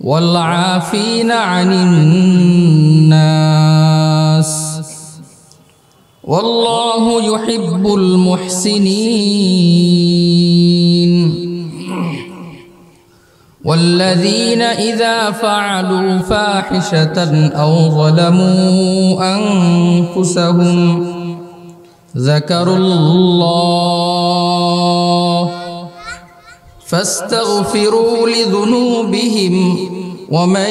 والعافين عن الناس والله يحب المحسنين والذين إذا فعلوا فاحشة أو ظلموا أنفسهم ذكروا الله فاستغفروا لذنوبهم ومن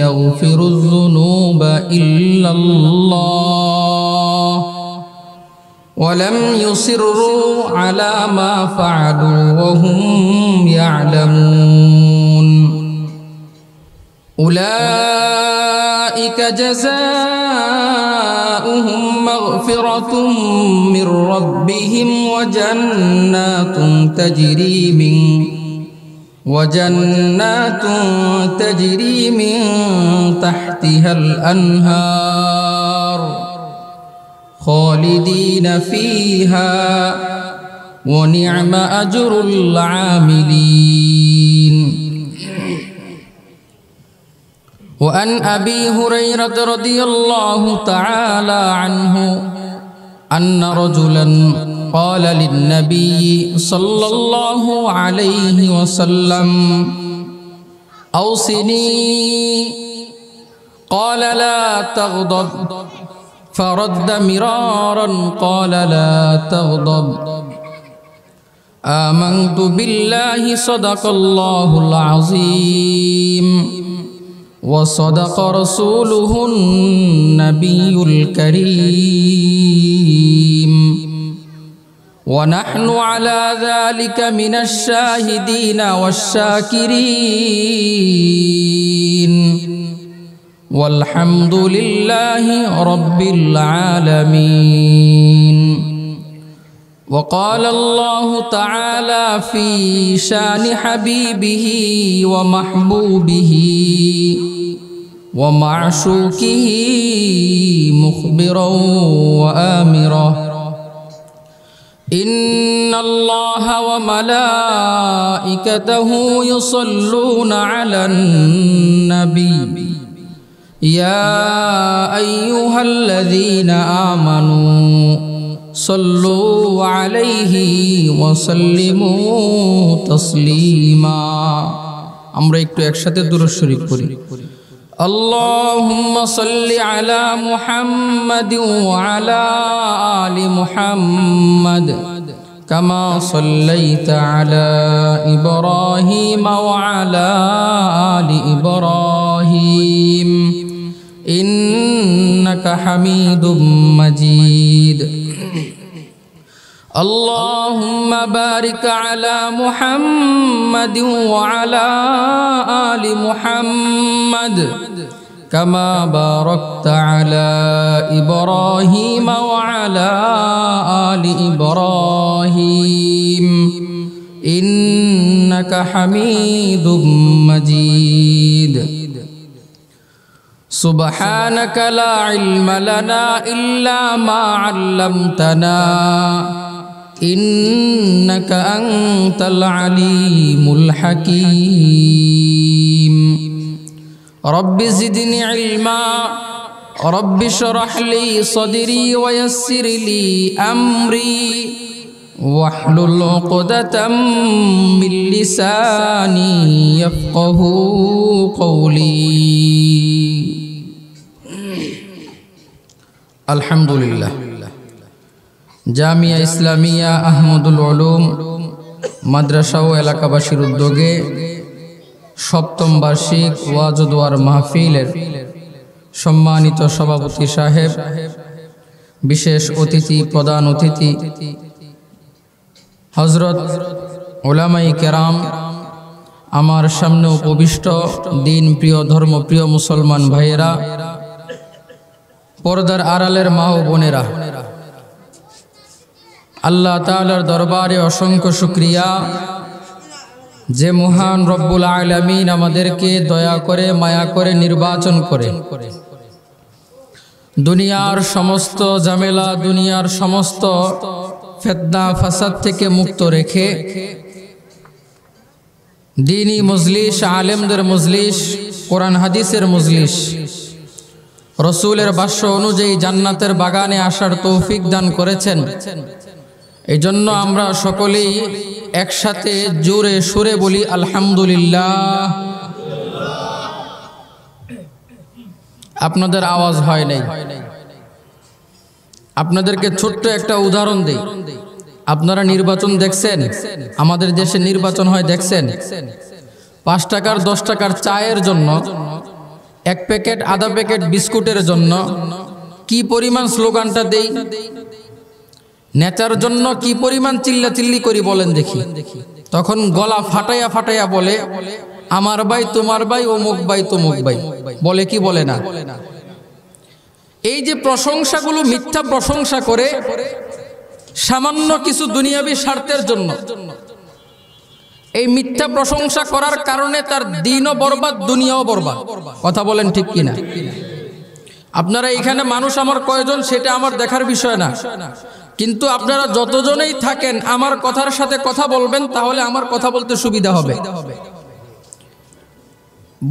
يغفر الذنوب إلا الله ولم يصروا على ما فعلوا وهم يعلمون أولئك جزاؤهم مغفرة من ربهم وجنات تجري من وجنات تجري من تحتها الأنهار خالدين فيها ونعم أجر العاملين وأن أبي هريرة رضي الله تعالى عنه أن رجلا قال للنبي صلى الله عليه وسلم أوصني قال لا تغضب فرد مرارا قال لا تغضب آمنت بالله صدق الله العظيم وصدق رسوله النبي الكريم ونحن على ذلك من الشاهدين والشاكرين والحمد لله رب العالمين وقال الله تعالى في شان حبيبه ومحبوبه ومعشوقه مخبرا وآمرا إن الله وملائكته يصلون على النبي يا أيها الذين آمنوا صلوا عليه وسلموا تسليما আমরা একটু একসাথে দুরূদ শরীফ পড়ি اللهم صل على محمد وعلى آل محمد كما صليت على إبراهيم وعلى آل إبراهيم إنك حميد مجيد اللهم بارك على محمد وعلى آل محمد كما باركت على إبراهيم وعلى آل إبراهيم إنك حميد مجيد سبحانك لا علم لنا إلا ما علمتنا إنك أنت العليم الحكيم رب زدني علما رب اشرح لي صدري ويسر لي أمري واحلل عقدة من لساني يفقه قولي الحمد لله জামিয়া ইসলামিয়া আহমদুল আলম মাদ্রাসা ও এলাকাবাসীর উদ্যোগে সপ্তম বার্ষিক ওয়াজুদার মাহফিলের সম্মানিত সভাপতি সাহেব বিশেষ অতিথি প্রধান অতিথি হজরত ওলামাই কেরাম আমার সামনে উপবিষ্ট দিন প্রিয় ধর্ম প্রিয় মুসলমান ভাইয়েরা পর্দার আড়ালের মা ও বোনেরা আল্লাহ তালার দরবারে অসংখ্য শুক্রিয়া যে মহান রব্বুল আলমিন আমাদেরকে দয়া করে মায়া করে নির্বাচন করে দুনিয়ার সমস্ত ঝামেলা দুনিয়ার সমস্ত ফেদনা ফাসাদ থেকে মুক্ত রেখে দিনই মজলিস আলেমদের মজলিস কোরআন হাদিসের মজলিস রসুলের বাস্য অনুযায়ী জান্নাতের বাগানে আসার তৌফিক দান করেছেন এই জন্য আমরা সকলেই একসাথে জোরে সুরে বলি আলহামদুলিল্লাহ আপনাদের আওয়াজ হয় নাই আপনাদেরকে ছোট্ট একটা উদাহরণ দিই আপনারা নির্বাচন দেখছেন আমাদের দেশে নির্বাচন হয় দেখছেন পাঁচ টাকার দশ টাকার চায়ের জন্য এক প্যাকেট আধা প্যাকেট বিস্কুটের জন্য কি পরিমাণ স্লোগানটা দেই নেতার জন্য কি পরিমাণ চিল্লা চিল্লি করি বলেন দেখি তখন গলা ফাটাইয়া ফাটাইয়া বলে আমার ভাই তোমার ভাই অমুক ভাই তমুক ভাই বলে কি বলে না এই যে প্রশংসাগুলো মিথ্যা প্রশংসা করে সামান্য কিছু দুনিয়াবি স্বার্থের জন্য এই মিথ্যা প্রশংসা করার কারণে তার দিনও বরবাদ দুনিয়াও বরবাদ কথা বলেন ঠিক কিনা আপনারা এখানে মানুষ আমার কয়জন সেটা আমার দেখার বিষয় না কিন্তু আপনারা যতজনেই থাকেন আমার কথার সাথে কথা বলবেন তাহলে আমার কথা বলতে সুবিধা হবে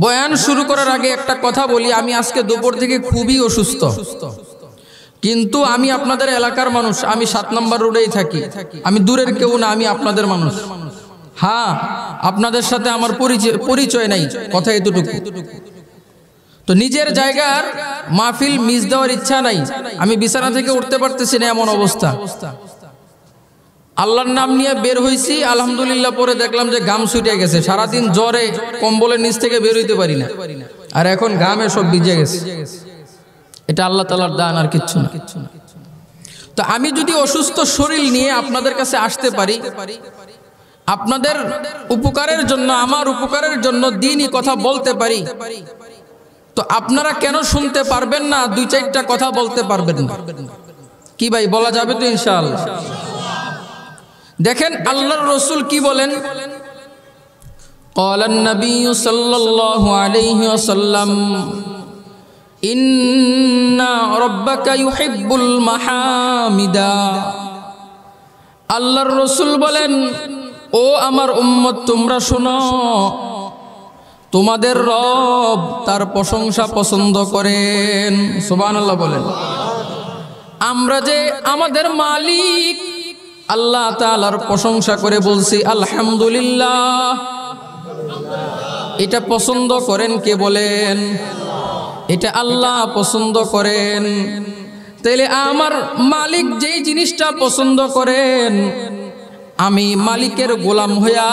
বয়ান শুরু করার আগে একটা কথা বলি আমি আজকে দুপুর থেকে খুবই অসুস্থ কিন্তু আমি আপনাদের এলাকার মানুষ আমি সাত নম্বর রোডেই থাকি আমি দূরের কেউ না আমি আপনাদের মানুষ হ্যাঁ আপনাদের সাথে আমার পরিচয় পরিচয় নাই কথা এতটুকু তো নিজের জায়গার মাহফিল মিস দেওয়ার ইচ্ছা নাই আমি বিছানা থেকে উঠতে পারতেছি না এমন অবস্থা আল্লাহর নাম নিয়ে বের হয়েছি আলহামদুলিল্লাহ পরে দেখলাম যে গাম ছুটে গেছে সারাদিন জ্বরে কম্বলের নিচ থেকে বের হইতে পারি না আর এখন গামে সব ভিজে গেছে এটা আল্লাহ তালার দান আর কিচ্ছু না তো আমি যদি অসুস্থ শরীর নিয়ে আপনাদের কাছে আসতে পারি আপনাদের উপকারের জন্য আমার উপকারের জন্য দিনই কথা বলতে পারি তো আপনারা কেন শুনতে পারবেন না দুই চারটা কথা বলতে পারবেন না কি ভাই বলা যাবে তো ইনশাল দেখেন আল্লাহর রসুল কি বলেন قال النبي صلى الله عليه وسلم إن ربك يحب المحامدا আল্লাহর রসুল বলেন ও আমার উম্মত তোমরা শোনো তোমাদের রব তার প্রশংসা পছন্দ করেন সুবান আল্লাহ বলেন আমরা যে আমাদের মালিক আল্লাহ তালার প্রশংসা করে বলছি আলহামদুলিল্লাহ এটা পছন্দ করেন কে বলেন এটা আল্লাহ পছন্দ করেন তাইলে আমার মালিক যেই জিনিসটা পছন্দ করেন আমি মালিকের গোলাম হইয়া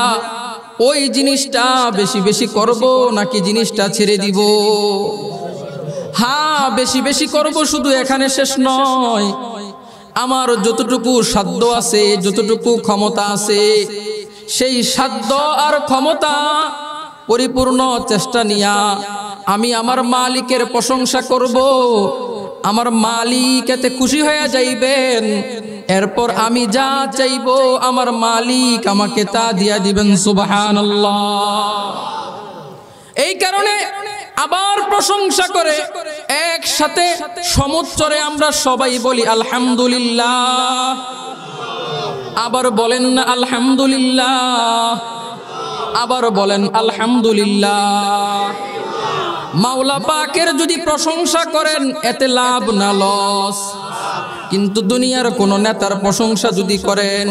ওই জিনিসটা বেশি বেশি করব নাকি জিনিসটা ছেড়ে দিব হ্যাঁ বেশি বেশি করব শুধু এখানে শেষ নয় আমার যতটুকু সাধ্য আছে যতটুকু ক্ষমতা আছে সেই সাধ্য আর ক্ষমতা পরিপূর্ণ চেষ্টা নিয়া আমি আমার মালিকের প্রশংসা করব আমার মালিক এতে খুশি হয়ে যাইবেন এরপর আমি যা চাইব আমার মালিক আমাকে তা দিয়া দিবেন সুবাহান এই কারণে আবার প্রশংসা করে একসাথে সমুচ্চরে আমরা সবাই বলি আলহামদুলিল্লাহ আবার বলেন না আলহামদুলিল্লাহ আবার বলেন আলহামদুলিল্লাহ মাওলা পাকের যদি প্রশংসা করেন এতে লাভ না লস কিন্তু দুনিয়ার কোন নেতার প্রশংসা যদি করেন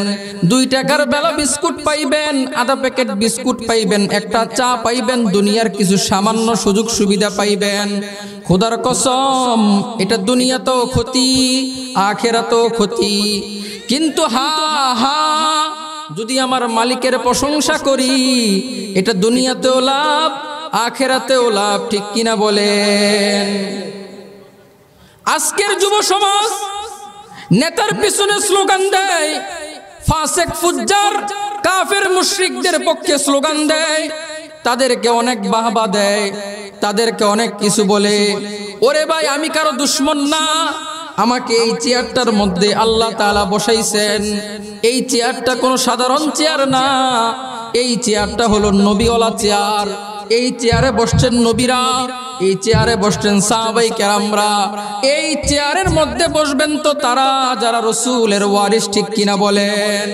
দুই টাকার বেলা বিস্কুট পাইবেন আধা প্যাকেট বিস্কুট পাইবেন একটা চা পাইবেন দুনিয়ার কিছু সামান্য সুযোগ সুবিধা পাইবেন খোদার কসম এটা দুনিয়াতেও ক্ষতি তো ক্ষতি কিন্তু হা হা যদি আমার মালিকের প্রশংসা করি এটা দুনিয়াতেও লাভ আখেরাতেও লাভ ঠিক কিনা বলেন আজকের যুব সমাজ নেতার পিছনে স্লোগান দেয় ফাসেক ফুজ্জার কাফের মুশ্রিকদের পক্ষে স্লোগান দেয় তাদেরকে অনেক বাহবা দেয় তাদেরকে অনেক কিছু বলে ওরে ভাই আমি কারো দুশ্মন না আমাকে এই চেয়ারটার মধ্যে আল্লাহ তালা বসাইছেন এই চেয়ারটা কোনো সাধারণ চেয়ার না এই চেয়ারটা হলো নবীওয়ালা চেয়ার এই চেয়ারে বসছেন নবীরা এই চেয়ারে বসছেন সাহাবাই কেরামরা এই চেয়ারের মধ্যে বসবেন তো তারা যারা রসুলের ওয়ারিস ঠিক কিনা বলেন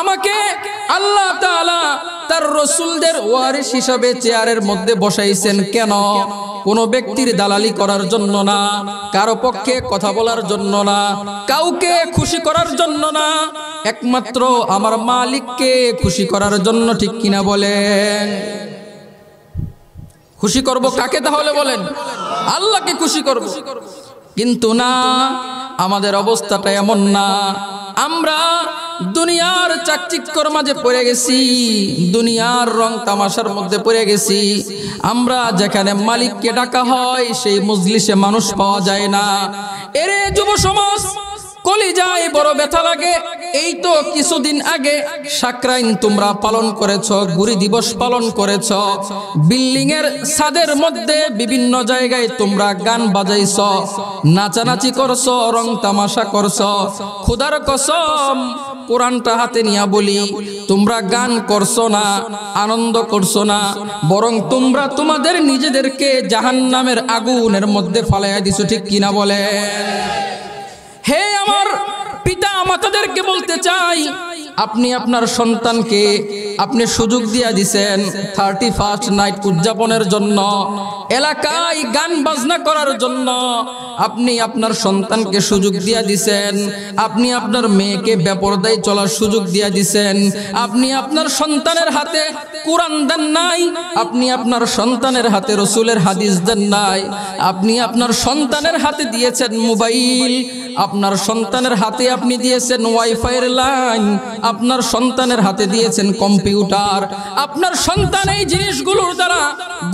আমাকে আল্লাহ তালা তার রসুলদের ওয়ারিস হিসাবে চেয়ারের মধ্যে বসাইছেন কেন কোনো ব্যক্তির দালালি করার জন্য না কারো পক্ষে কথা বলার জন্য না কাউকে খুশি করার জন্য না একমাত্র আমার মালিককে খুশি করার জন্য ঠিক কিনা বলেন খুশি করব কাকে তাহলে বলেন আল্লাহকে খুশি করব কিন্তু না আমাদের অবস্থাটা এমন না আমরা দুনিয়ার চাকচিক্যর মাঝে পড়ে গেছি দুনিয়ার রং তামাশার মধ্যে পড়ে গেছি আমরা যেখানে মালিককে ডাকা হয় সেই মজলিসে মানুষ পাওয়া যায় না এরে যুব সমাজ কলিজায় বড় ব্যথা লাগে এই তো কিছুদিন আগে সাকরাইন তোমরা পালন করেছ গুরি দিবস পালন করেছ বিল্ডিং এর ছাদের মধ্যে বিভিন্ন জায়গায় তোমরা গান বাজাইছ নাচানাচি করছ রং তামাশা করছ খুদার কসম কোরআনটা হাতে নিয়া বলি তোমরা গান করছো না আনন্দ করছো না বরং তোমরা তোমাদের নিজেদেরকে জাহান্নামের আগুনের মধ্যে ফালাইয়া দিছো ঠিক কিনা বলে আমার পিতা মাতাদেরকে বলতে চাই আপনি আপনার সন্তানকে আপনি সুযোগ দিয়া দিছেন থার্টি ফার্স্ট নাইট উদযাপনের জন্য এলাকায় গান বাজনা করার জন্য আপনি আপনার সন্তানকে সুযোগ দিয়া দিছেন আপনি আপনার মেয়েকে বেপরদায় চলার সুযোগ দিয়া দিছেন আপনি আপনার সন্তানের হাতে কোরআন দেন নাই আপনি আপনার সন্তানের হাতে রসুলের হাদিস দেন নাই আপনি আপনার সন্তানের হাতে দিয়েছেন মোবাইল আপনার সন্তানের হাতে আপনি দিয়েছেন ওয়াইফাইয়ের লাইন আপনার সন্তানের হাতে দিয়েছেন কম্পিউটার আপনার সন্তান এই জিনিসগুলোর দ্বারা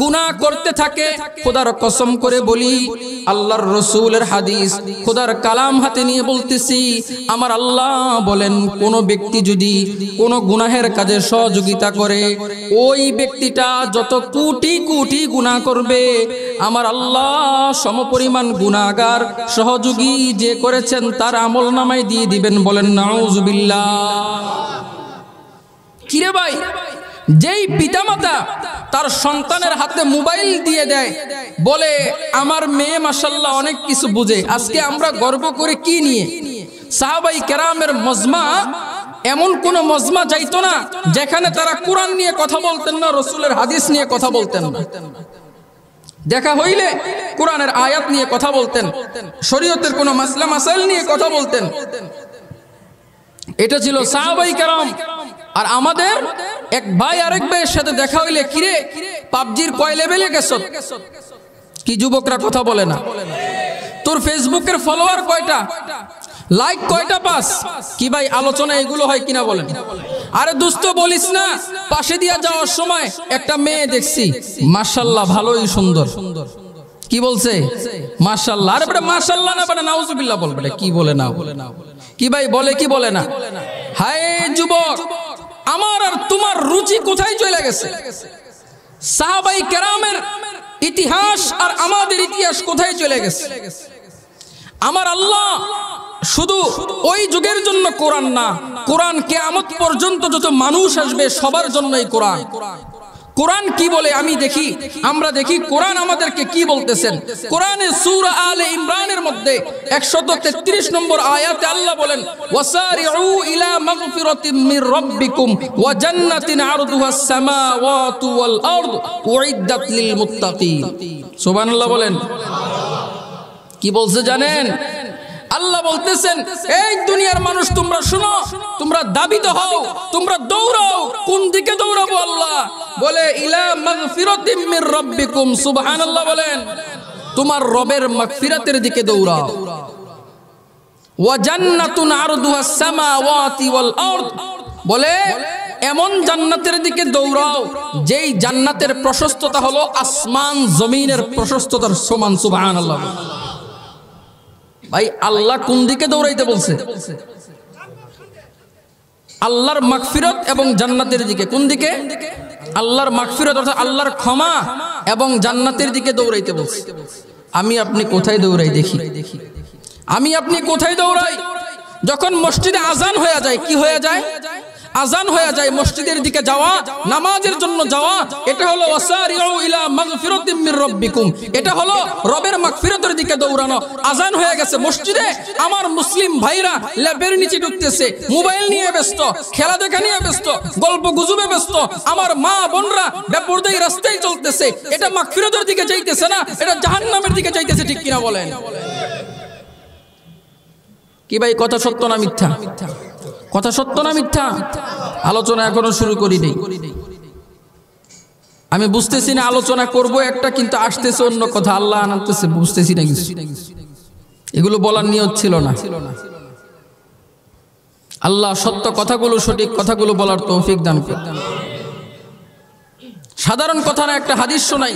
গুনাহ করতে থাকে খোদার কসম করে বলি আল্লাহর রসুলের হাদিস খোদার কালাম হাতে নিয়ে বলতেছি আমার আল্লাহ বলেন কোন ব্যক্তি যদি কোন গুনাহের কাজে সহযোগিতা করে ওই ব্যক্তিটা যত কুটি কুটি গুনাহ করবে আমার আল্লাহ সমপরিমাণ গুণাগার সহযোগী যে করে করেছেন তার আমল নামায় দিয়ে দিবেন বলেন নাউজুবিল্লা কিরে ভাই যেই পিতামাতা তার সন্তানের হাতে মোবাইল দিয়ে দেয় বলে আমার মেয়ে মাসাল্লাহ অনেক কিছু বুঝে আজকে আমরা গর্ব করে কি নিয়ে সাহাবাই কেরামের মজমা এমন কোন মজমা যাইতো না যেখানে তারা কোরআন নিয়ে কথা বলতেন না রসুলের হাদিস নিয়ে কথা বলতেন না দেখা হইলে কোরআনের আয়াত নিয়ে কথা বলতেন শরীয়তের কোন মাসলা মাসাইল নিয়ে কথা বলতেন এটা ছিল সাহাবাই কারাম আর আমাদের এক ভাই আরেক ভাইয়ের সাথে দেখা হইলে কিরে পাবজির কয় লেভেলে গেছ কি যুবকরা কথা বলে না তোর ফেসবুকের ফলোয়ার কয়টা লাইক কয়টা পাস কি ভাই আলোচনা এগুলো হয় কিনা বলেন আরে দুস্থ বলিস না পাশে দিয়া যাওয়ার সময় একটা মেয়ে দেখছি মার্শাল্লাহ ভালোই সুন্দর সুন্দর কি বলছে মার্শাল্লাহ আরে বেটা মার্শাল্লাহ না বেটা নাউজুবিল্লাহ বল বলে কি বলে না কি ভাই বলে কি বলে না হায় যুবক আমার আর তোমার রুচি কোথায় চলে গেছে সাহাবাই কেরামের ইতিহাস আর আমাদের ইতিহাস কোথায় চলে গেছে আমার আল্লাহ শুধু ওই যুগের জন্য কোরআন না কোরআন আমত পর্যন্ত যত মানুষ আসবে সবার জন্য এই কোরআন কোরআন কি বলে আমি দেখি আমরা দেখি কোরআন আমাদেরকে কি বলতেছেন কোরআনে সুর আলে ইমরানের মধ্যে একশত তেত্রিশ নম্বর আয়াতে আল্লাহ বলেন ওয়াসারিউ ইলা মাগফিরাতিন মির রাব্বিকুম ওয়া জান্নাতিন আরদুহা সামাওয়াতু ওয়াল আরদ উইদ্দাত লিল মুত্তাকিন সুবহানাল্লাহ বলেন সুবহানাল্লাহ কি বলছে জানেন আল্লাহ বলতেছেন এই দুনিয়ার মানুষ তোমরা শুনো তোমরা দাবি তো হও তোমরা দৌড়াও কোন দিকে দৌড়াবো আল্লাহ বলে ইলা মাগফিরাতিম মির রাব্বিকুম সুবহানাল্লাহ বলেন তোমার রবের মাগফিরাতের দিকে দৌড়াও ওয়া জান্নাতুন আরদুহাস সামাওয়াতি ওয়াল আরদ বলে এমন জান্নাতের দিকে দৌড়াও যেই জান্নাতের প্রশস্ততা হলো আসমান জমিনের প্রশস্ততার সমান সুবহানাল্লাহ বলেন ভাই আল্লাহ কোন দিকে দৌড়াইতে বলছে আল্লাহর মাগফিরত এবং জান্নাতের দিকে কোন দিকে আল্লাহর মাগফিরত অর্থাৎ আল্লাহর ক্ষমা এবং জান্নাতের দিকে দৌড়াইতে বলছে আমি আপনি কোথায় দৌড়াই দেখি আমি আপনি কোথায় দৌড়াই যখন মসজিদে আজান হয়ে যায় কি হয়ে যায় আজান হয়ে যায় মসজিদের দিকে যাওয়া নামাজের জন্য যাওয়া এটা হলো ইলা রব্বিকুম এটা হলো রবের মাগফিরতের দিকে দৌড়ানো আজান হয়ে গেছে মসজিদে আমার মুসলিম ভাইরা ল্যাবের নিচে ঢুকতেছে মোবাইল নিয়ে ব্যস্ত খেলা দেখা নিয়ে ব্যস্ত গল্প গুজবে ব্যস্ত আমার মা বোনরা ব্যাপারদাই রাস্তায় চলতেছে এটা মাগফিরতের দিকে যাইতেছে না এটা জাহান্নামের দিকে যাইতেছে ঠিক কিনা বলেন কি ভাই কথা সত্য না মিথ্যা মিথ্যা কথা সত্য না মিথ্যা আলোচনা এখনো শুরু করি নেই আমি বুঝতেছি না আলোচনা করব একটা কিন্তু আসতেছে অন্য কথা আল্লাহ আনতেছে বুঝতেছি না কিছু এগুলো বলার নিয়ত ছিল না আল্লাহ সত্য কথাগুলো সঠিক কথাগুলো বলার তৌফিক দান সাধারণ কথা না একটা হাদিস শোনাই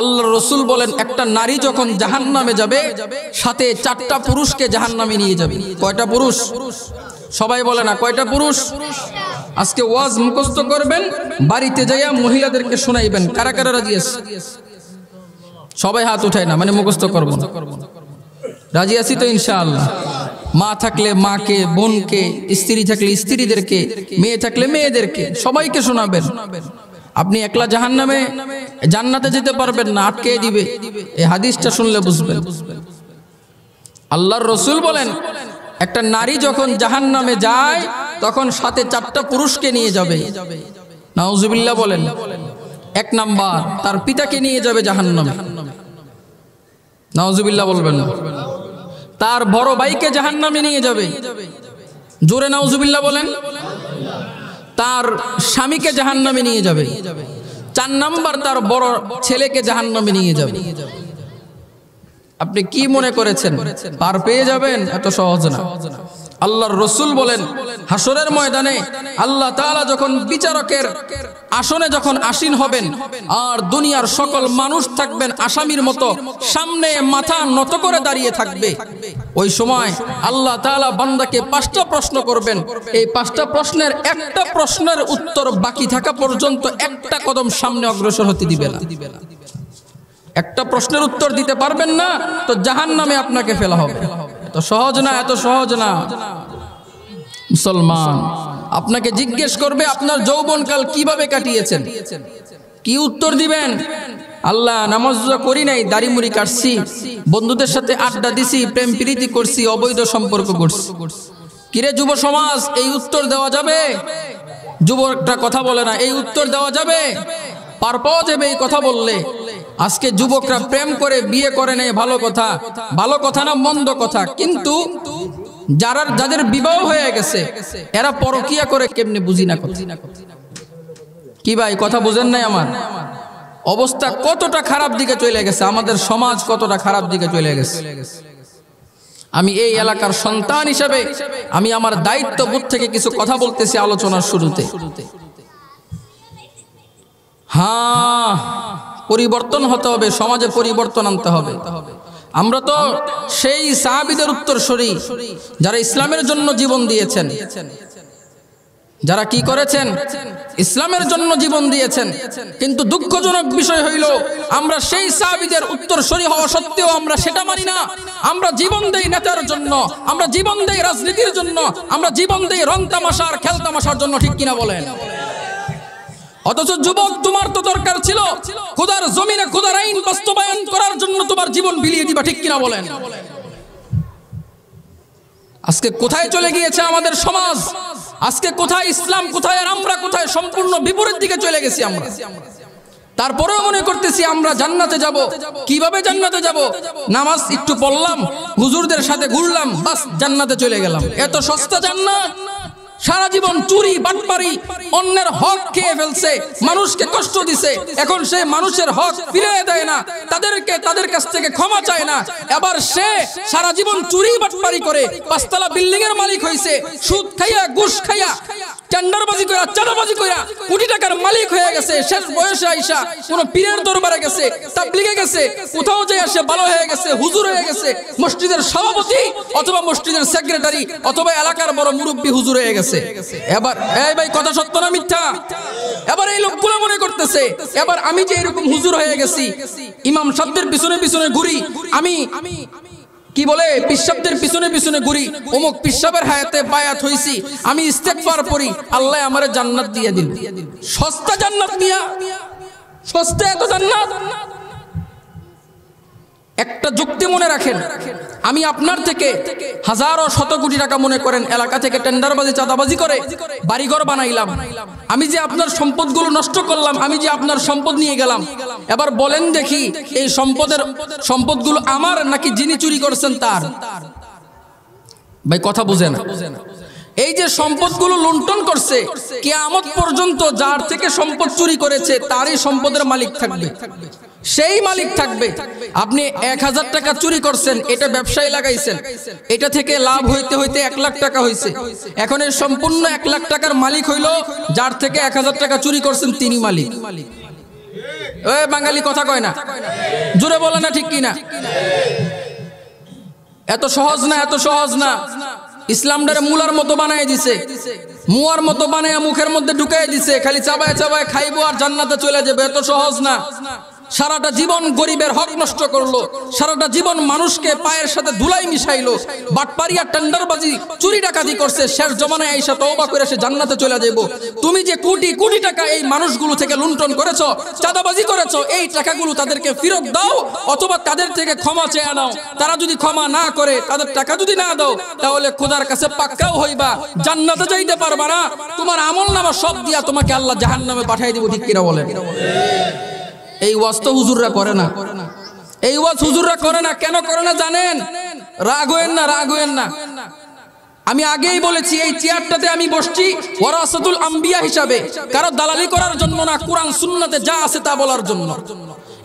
আল্লাহ রসুল বলেন একটা নারী যখন জাহান নামে যাবে সাথে চারটা পুরুষকে জাহান নামে নিয়ে যাবে কয়টা পুরুষ সবাই বলে না কয়টা পুরুষ আজকে ওয়াজ মুখস্ত করবেন বাড়িতে যাইয়া মহিলাদেরকে শোনাইবেন কারা কারা রাজি আছে সবাই হাত উঠায় না মানে মুখস্ত করব রাজি আছি তো ইনশাআল্লাহ মা থাকলে মাকে বোনকে স্ত্রী থাকলে স্ত্রীদেরকে মেয়ে থাকলে মেয়েদেরকে সবাইকে শোনাবেন আপনি একলা জাহান নামে জান্নাতে যেতে পারবেন না আটকে দিবে এই হাদিসটা শুনলে বুঝবেন আল্লাহর রসুল বলেন একটা নারী যখন জাহান নামে যায় তখন সাথে চারটা পুরুষকে নিয়ে যাবে নাউজুবিল্লা বলেন এক নাম্বার তার পিতাকে নিয়ে যাবে জাহান নামে নাউজুবিল্লা বলবেন তার বড় ভাইকে জাহান নামে নিয়ে যাবে জোরে নাউজুবিল্লা বলেন তার স্বামীকে জাহান নামে নিয়ে যাবে চার নাম্বার তার বড় ছেলেকে জাহান নামে নিয়ে যাবে আপনি কি মনে করেছেন পার পেয়ে যাবেন এত সহজ না আল্লাহর রসুল বলেন হাসরের ময়দানে আল্লাহ তালা যখন বিচারকের আসনে যখন আসীন হবেন আর দুনিয়ার সকল মানুষ থাকবেন আসামির মতো সামনে মাথা নত করে দাঁড়িয়ে থাকবে ওই সময় আল্লাহ তালা বান্দাকে পাঁচটা প্রশ্ন করবেন এই পাঁচটা প্রশ্নের একটা প্রশ্নের উত্তর বাকি থাকা পর্যন্ত একটা কদম সামনে অগ্রসর হতে দিবে না একটা প্রশ্নের উত্তর দিতে পারবেন না তো জাহান নামে আপনাকে ফেলা হবে এত সহজ না এত সহজ না মুসলমান আপনাকে জিজ্ঞেস করবে আপনার যৌবনকাল কিভাবে কাটিয়েছেন কি উত্তর দিবেন আল্লাহ নামাজ করি নাই দাড়ি মুড়ি কাটছি বন্ধুদের সাথে আড্ডা দিছি প্রেম প্রীতি করছি অবৈধ সম্পর্ক করছি কিরে যুব সমাজ এই উত্তর দেওয়া যাবে যুব একটা কথা বলে না এই উত্তর দেওয়া যাবে পারপাওয়া যাবে এই কথা বললে আজকে যুবকরা প্রেম করে বিয়ে করে নেয় ভালো কথা ভালো কথা না মন্দ কথা কিন্তু যারা যাদের বিবাহ হয়ে গেছে এরা পরকিয়া করে কেমনে বুঝি না কি ভাই কথা বুঝেন নাই আমার অবস্থা কতটা খারাপ দিকে চলে গেছে আমাদের সমাজ কতটা খারাপ দিকে চলে গেছে আমি এই এলাকার সন্তান হিসেবে আমি আমার দায়িত্ববোধ থেকে কিছু কথা বলতেছি আলোচনার শুরুতে হ্যাঁ পরিবর্তন হতে হবে সমাজে পরিবর্তন আনতে হবে আমরা তো সেই সাহাবিদের শরী যারা ইসলামের জন্য জীবন দিয়েছেন যারা কি করেছেন ইসলামের জন্য জীবন দিয়েছেন কিন্তু দুঃখজনক বিষয় হইল আমরা সেই সাহাবিদের শরী হওয়া সত্ত্বেও আমরা সেটা মানি না আমরা জীবন দেই নেতার জন্য আমরা জীবন দেই রাজনীতির জন্য আমরা জীবন দেই রং তামাশার খেলতামাশার জন্য ঠিক কিনা বলেন অথচ যুবক তোমার তো দরকার ছিল খোদার জমিনে খোদার আইন বাস্তবায়ন করার জন্য তোমার জীবন বিলিয়ে দিবা ঠিক কিনা বলেন আজকে কোথায় চলে গিয়েছে আমাদের সমাজ আজকে কোথায় ইসলাম কোথায় আমরা কোথায় সম্পূর্ণ বিপরীত দিকে চলে গেছি আমরা তারপরেও মনে করতেছি আমরা জান্নাতে যাব কিভাবে জান্নাতে যাব নামাজ একটু পড়লাম হুজুরদের সাথে ঘুরলাম বাস জান্নাতে চলে গেলাম এত সস্তা জান্নাত সারা জীবন চুরি বাটপারি অন্যের হক খেয়ে ফেলছে মানুষকে কষ্ট দিছে এখন সে মানুষের হক ফিরিয়ে দেয় না তাদেরকে তাদের কাছ থেকে ক্ষমা চায় না এবার সে সারা জীবন চুরি বাটপারি করে পাঁচতলা বিল্ডিং এর মালিক হয়েছে সুদ খাইয়া ঘুষ খাইয়া চান্ডারবাজি করা চাঁদাবাজি করা কোটি টাকার মালিক হয়ে গেছে শেষ বয়সে আইসা কোন পীরের দরবারে গেছে তাবলিগে গেছে কোথাও যে আসে ভালো হয়ে গেছে হুজুর হয়ে গেছে মসজিদের সভাপতি অথবা মসজিদের সেক্রেটারি অথবা এলাকার বড় মুরব্বী হুজুর হয়ে গেছে গেছে এবার এই ভাই কথা সত্য না মিথ্যা এবার এই লোকগুলো মনে করতেছে এবার আমি যে এরকম হুজুর হয়ে গেছি ইমাম শব্দের পিছনে পিছনে ঘুরি আমি কি বলে পিসাবদের পিছনে পিছনে ঘুরি অমুক পিসাবের হায়াতে বায়াত হইছি আমি ইস্তেকফার পড়ি আল্লাহ আমার জান্নাত দিয়ে দিল সস্তা জান্নাত দিয়া সস্তা এত জান্নাত একটা যুক্তি মনে রাখেন আমি আপনার থেকে হাজারো শত কোটি টাকা মনে করেন এলাকা থেকে টেন্ডারবাজি চাঁদাবাজি করে বাড়িঘর বানাইলাম আমি যে আপনার সম্পদগুলো নষ্ট করলাম আমি যে আপনার সম্পদ নিয়ে গেলাম এবার বলেন দেখি এই সম্পদের সম্পদগুলো আমার নাকি যিনি চুরি করছেন তার ভাই কথা বুঝে না এই যে সম্পদগুলো লুণ্ঠন করছে কেয়ামত পর্যন্ত যার থেকে সম্পদ চুরি করেছে তারই সম্পদের মালিক থাকবে সেই মালিক থাকবে আপনি এক হাজার টাকা চুরি করছেন এটা ব্যবসায় লাগাইছেন এটা থেকে লাভ হইতে হইতে এক লাখ টাকা হয়েছে এখন এই সম্পূর্ণ এক লাখ টাকার মালিক হইল যার থেকে এক হাজার টাকা চুরি করছেন তিনি মালিক ওই বাঙালি কথা কয় না জুড়ে বলে না ঠিক কিনা এত সহজ না এত সহজ না ইসলামটারে মূলার মতো বানায় দিছে মুয়ার মতো বানায় মুখের মধ্যে ঢুকাই দিছে খালি চাবায় চাবায় খাইবো আর জান্নাতে চলে যাবে এত সহজ না সারাটা জীবন গরিবের হক নষ্ট করলো সারাটা জীবন মানুষকে পায়ের সাথে ধুলাই মিশাইলো বাটপারিয়া টেন্ডারবাজি চুরি ডাকাতি করছে শেষ জমানায় আইসা তওবা করে সে জান্নাতে চলে যাব তুমি যে কোটি কোটি টাকা এই মানুষগুলো থেকে লুণ্ঠন করেছো চাঁদাবাজি করেছো এই টাকাগুলো তাদেরকে ফেরত দাও অথবা তাদের থেকে ক্ষমা চেয়ে নাও তারা যদি ক্ষমা না করে তাদের টাকা যদি না দাও তাহলে খোদার কাছে পাক্কাও হইবা জান্নাতে যাইতে পারবা না তোমার আমল নামা সব দিয়া তোমাকে আল্লাহ জাহান্নামে পাঠাই দিব ঠিক কিনা বলেন এই ওয়াজ তো হুজুররা করে না এই ওয়াজ হুজুররা করে না কেন করে না জানেন রাগ হয়েন না রাগ হয়েন না আমি আগেই বলেছি এই চেয়ারটাতে আমি বসছি ওয়ারাসাতুল আম্বিয়া হিসাবে কারো দালালি করার জন্য না কোরআন সুন্নাতে যা আছে তা বলার জন্য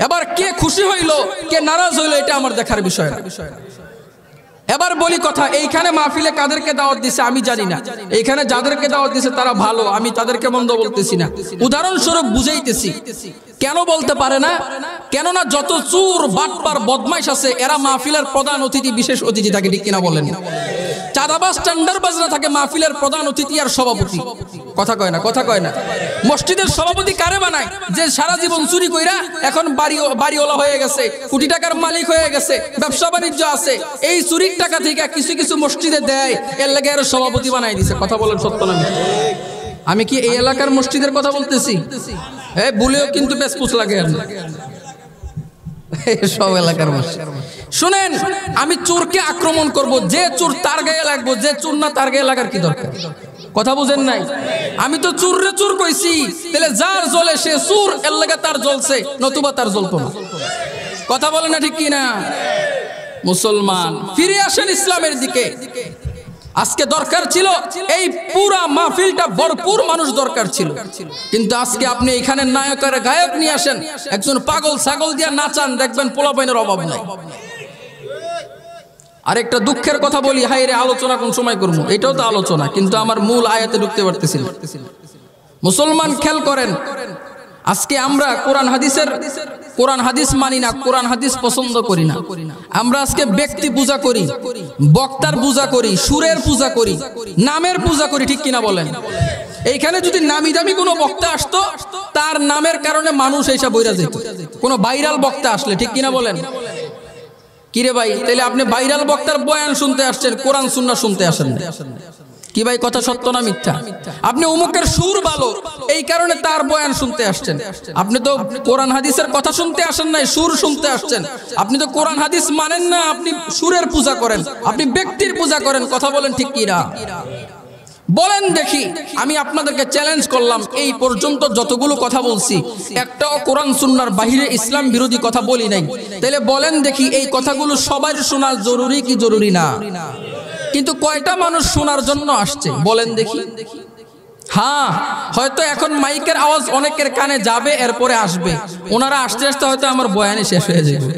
এবার কে খুশি হইল কে নারাজ হইল এটা আমার দেখার বিষয় না এবার বলি কথা এইখানে মাহফিলে কাদেরকে দাওয়াত দিছে আমি জানি না এইখানে যাদেরকে দাওয়াত দিছে তারা ভালো আমি তাদেরকে মন্দ বলতেছি না উদাহরণস্বরূপ বুঝাইতেছি কেন বলতে পারে না কেননা যত চুর বাটপার বদমাইশ আছে এরা মাহফিলের প্রধান অতিথি বিশেষ অতিথি থাকে ঠিক কিনা বলেন চাঁদাবাস বাজরা থাকে মাহফিলের প্রধান অতিথি আর সভাপতি কথা কয় না কথা কয় না মসজিদের সভাপতি কারে বানায় যে সারা জীবন চুরি কইরা এখন বাড়ি বাড়িওয়ালা হয়ে গেছে কোটি টাকার মালিক হয়ে গেছে ব্যবসা বাণিজ্য আছে এই চুরির টাকা থেকে কিছু কিছু মসজিদে দেয় এর লাগে আর সভাপতি বানাই দিছে কথা বলেন সত্য না আমি কি এই এলাকার মসজিদের কথা বলতেছি হ্যাঁ বলেও কিন্তু বেসপুচ লাগে আর সব এলাকার শুনেন আমি চোরকে আক্রমণ করব যে চোর তার গায়ে লাগবো যে চোর না তার গায়ে লাগার কি দরকার কথা বুঝেন নাই আমি তো রে চুর কইছি তাহলে যার জলে সে চুর এর লাগে তার জ্বলছে নতুবা তার জ্বলপ না কথা বলে না ঠিক কিনা মুসলমান ফিরে আসেন ইসলামের দিকে আজকে দরকার ছিল এই পুরা মাহফিলটা ভরপুর মানুষ দরকার ছিল কিন্তু আজকে আপনি এখানে নায়কের গায়ক নিয়ে আসেন একজন পাগল ছাগল দিয়ে নাচান দেখবেন পোলাপাইনের অভাব নাই আর একটা দুঃখের কথা বলি হাই রে আলোচনা কোন সময় করবো এটাও তো আলোচনা কিন্তু আমার মূল আয়াতে ঢুকতে পারতেছি মুসলমান খেল করেন আজকে আমরা কোরআন হাদিসের কোরআন হাদিস মানি না কোরআন হাদিস পছন্দ করি না আমরা আজকে ব্যক্তি পূজা করি বক্তার পূজা করি সুরের পূজা করি নামের পূজা করি ঠিক কিনা বলেন এইখানে যদি নামি দামি কোনো বক্তা আসতো তার নামের কারণে মানুষ এইসব বইরা যেত কোনো ভাইরাল বক্তা আসলে ঠিক কিনা বলেন কিরে ভাই তাহলে আপনি বাইরাল বক্তার বয়ান শুনতে আসছেন কোরআন সুন্না শুনতে আসেন কি ভাই কথা সত্য না মিথ্যা আপনি উমুকের সুর ভালো এই কারণে তার বয়ান শুনতে আসছেন আপনি তো কোরআন হাদিসের কথা শুনতে আসেন নাই সুর শুনতে আসছেন আপনি তো কোরআন হাদিস মানেন না আপনি সুরের পূজা করেন আপনি ব্যক্তির পূজা করেন কথা বলেন ঠিক কিরা বলেন দেখি আমি আপনাদেরকে চ্যালেঞ্জ করলাম এই পর্যন্ত যতগুলো কথা বলছি একটাও কোরআন সুন্নার বাহিরে ইসলাম বিরোধী কথা বলি নাই তাহলে বলেন দেখি এই কথাগুলো সবার শোনা জরুরি কি জরুরি না কিন্তু কয়টা মানুষ শোনার জন্য আসছে বলেন দেখি হ্যাঁ হয়তো এখন মাইকের আওয়াজ অনেকের কানে যাবে এরপরে আসবে ওনারা আসতে আসতে হয়তো আমার বয়ানি শেষ হয়ে যাবে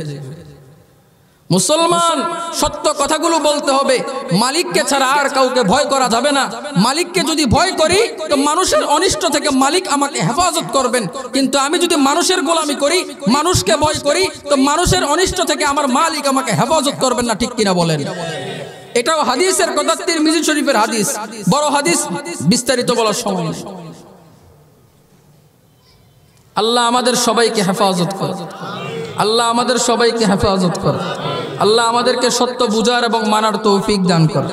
মুসলমান সত্য কথাগুলো বলতে হবে মালিককে ছাড়া আর কাউকে ভয় করা যাবে না মালিককে যদি ভয় করি তো মানুষের অনিষ্ট থেকে মালিক আমাকে হেফাজত করবেন কিন্তু আমি যদি মানুষের গোলামি করি মানুষকে ভয় করি তো মানুষের অনিষ্ট থেকে আমার মালিক আমাকে হেফাজত করবেন না ঠিক কিনা বলেন এটাও হাদিসের কদাত্তির মিজি শরীফের হাদিস বড় হাদিস বিস্তারিত বলার সময় আল্লাহ আমাদের সবাইকে হেফাজত করে আল্লাহ আমাদের সবাইকে হেফাজত করে আল্লাহ আমাদেরকে সত্য বুঝার এবং মানার তৌফিক দান কর